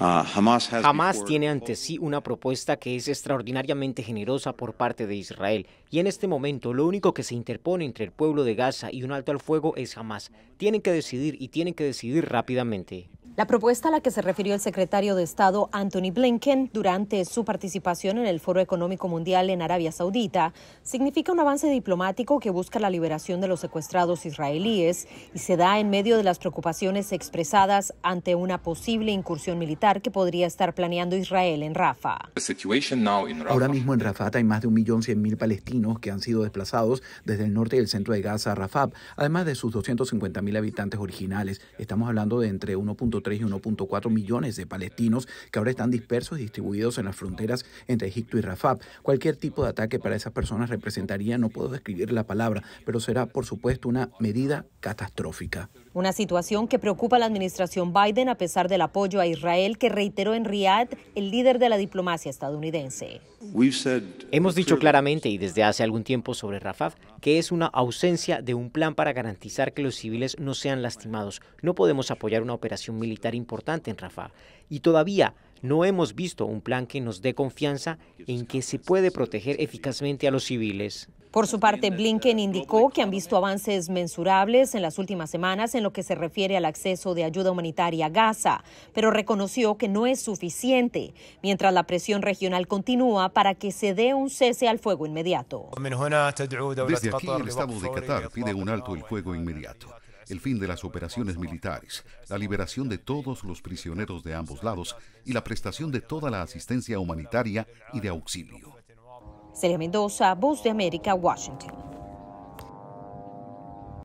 Ah, Hamas tiene ante sí una propuesta que es extraordinariamente generosa por parte de Israel y en este momento lo único que se interpone entre el pueblo de Gaza y un alto al fuego es Hamas. Tienen que decidir y tienen que decidir rápidamente. La propuesta a la que se refirió el secretario de Estado Anthony Blinken durante su participación en el Foro Económico Mundial en Arabia Saudita significa un avance diplomático que busca la liberación de los secuestrados israelíes y se da en medio de las preocupaciones expresadas ante una posible incursión militar que podría estar planeando Israel en Rafah. Ahora mismo en Rafah hay más de 1.100.000 palestinos que han sido desplazados desde el norte y el centro de Gaza a Rafah, además de sus 250.000 habitantes originales. Estamos hablando de entre 1.3 1.3 y 1.4 millones de palestinos que ahora están dispersos y distribuidos en las fronteras entre Egipto y Rafah. Cualquier tipo de ataque para esas personas representaría, no puedo describir la palabra, pero será por supuesto una medida catastrófica. Una situación que preocupa a la administración Biden a pesar del apoyo a Israel que reiteró en Riad el líder de la diplomacia estadounidense. Hemos dicho claramente y desde hace algún tiempo sobre Rafah que es una ausencia de un plan para garantizar que los civiles no sean lastimados. No podemos apoyar una operación militar importante en Rafah y todavía no hemos visto un plan que nos dé confianza en que se puede proteger eficazmente a los civiles. Por su parte, Blinken indicó que han visto avances mensurables en las últimas semanas en lo que se refiere al acceso de ayuda humanitaria a Gaza, pero reconoció que no es suficiente, mientras la presión regional continúa para que se dé un cese al fuego inmediato. Desde el Estado de Qatar pide un alto el fuego inmediato el fin de las operaciones militares, la liberación de todos los prisioneros de ambos lados y la prestación de toda la asistencia humanitaria y de auxilio. Celia Mendoza, Voz de América, Washington.